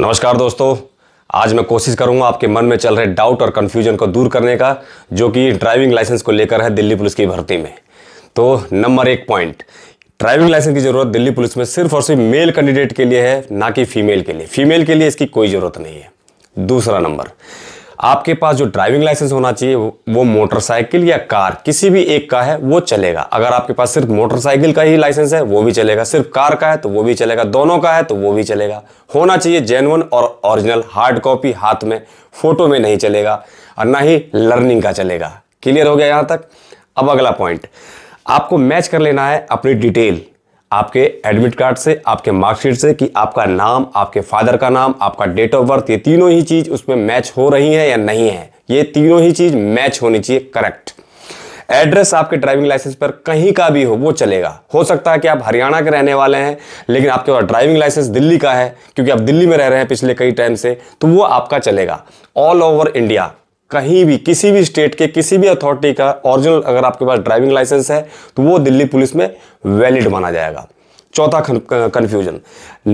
नमस्कार दोस्तों आज मैं कोशिश करूंगा आपके मन में चल रहे डाउट और कन्फ्यूजन को दूर करने का जो कि ड्राइविंग लाइसेंस को लेकर है दिल्ली पुलिस की भर्ती में तो नंबर एक पॉइंट ड्राइविंग लाइसेंस की ज़रूरत दिल्ली पुलिस में सिर्फ और सिर्फ मेल कैंडिडेट के लिए है ना कि फीमेल के लिए फीमेल के लिए इसकी कोई ज़रूरत नहीं है दूसरा नंबर आपके पास जो ड्राइविंग लाइसेंस होना चाहिए वो मोटरसाइकिल या कार किसी भी एक का है वो चलेगा अगर आपके पास सिर्फ मोटरसाइकिल का ही लाइसेंस है वो भी चलेगा सिर्फ कार का है तो वो भी चलेगा दोनों का है तो वो भी चलेगा होना चाहिए जेनवन और ओरिजिनल हार्ड कॉपी हाथ में फोटो में नहीं चलेगा और ना ही लर्निंग का चलेगा क्लियर हो गया यहाँ तक अब अगला पॉइंट आपको मैच कर लेना है अपनी डिटेल आपके एडमिट कार्ड से आपके मार्कशीट से कि आपका नाम आपके फादर का नाम आपका डेट ऑफ बर्थ ये तीनों ही चीज़ उसमें मैच हो रही है या नहीं है ये तीनों ही चीज़ मैच होनी चाहिए करेक्ट एड्रेस आपके ड्राइविंग लाइसेंस पर कहीं का भी हो वो चलेगा हो सकता है कि आप हरियाणा के रहने वाले हैं लेकिन आपके पास ड्राइविंग लाइसेंस दिल्ली का है क्योंकि आप दिल्ली में रह रहे हैं पिछले कई टाइम से तो वो आपका चलेगा ऑल ओवर इंडिया कहीं भी किसी भी स्टेट के किसी भी अथॉरिटी का ओरिजिनल अगर आपके पास ड्राइविंग लाइसेंस है तो वो दिल्ली पुलिस में वैलिड माना जाएगा चौथा कन्फ्यूजन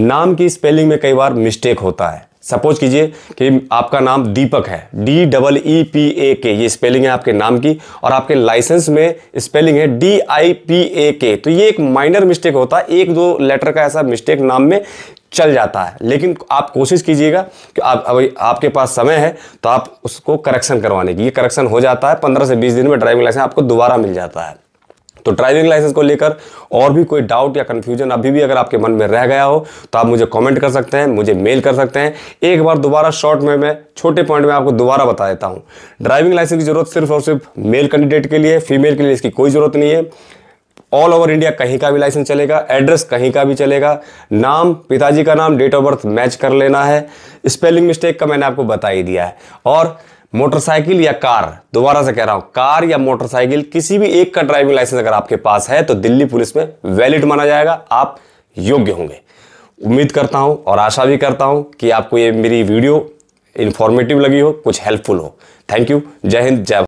नाम की स्पेलिंग में कई बार मिस्टेक होता है सपोज कीजिए कि आपका नाम दीपक है D double E P A K ये स्पेलिंग है आपके नाम की और आपके लाइसेंस में स्पेलिंग है डी आई पी ए के तो ये एक माइनर मिस्टेक होता है एक दो लेटर का ऐसा मिस्टेक नाम में चल जाता है लेकिन आप कोशिश कीजिएगा कि आप अभी आपके पास समय है तो आप उसको करेक्शन करवाने की ये करेक्शन हो जाता है पंद्रह से बीस दिन में ड्राइविंग लाइसेंस आपको दोबारा मिल जाता है तो ड्राइविंग लाइसेंस को लेकर और भी कोई डाउट या कन्फ्यूजन अभी भी अगर आपके मन में रह गया हो तो आप मुझे कमेंट कर सकते हैं मुझे मेल कर सकते हैं एक बार दोबारा शॉर्ट में मैं छोटे पॉइंट में आपको दोबारा बता देता हूँ ड्राइविंग लाइसेंस की जरूरत सिर्फ और सिर्फ मेल कैंडिडेट के लिए फीमेल के लिए इसकी कोई ज़रूरत नहीं है ऑल ओवर इंडिया कहीं का भी लाइसेंस चलेगा एड्रेस कहीं का भी चलेगा नाम पिताजी का नाम डेट ऑफ बर्थ मैच कर लेना है स्पेलिंग मिस्टेक का मैंने आपको बता ही दिया है और मोटरसाइकिल या कार दोबारा से कह रहा हूं कार या मोटरसाइकिल किसी भी एक का ड्राइविंग लाइसेंस अगर आपके पास है तो दिल्ली पुलिस में वैलिड माना जाएगा आप योग्य होंगे उम्मीद करता हूं और आशा भी करता हूं कि आपको ये मेरी वीडियो इन्फॉर्मेटिव लगी हो कुछ हेल्पफुल हो थैंक यू जय हिंद जय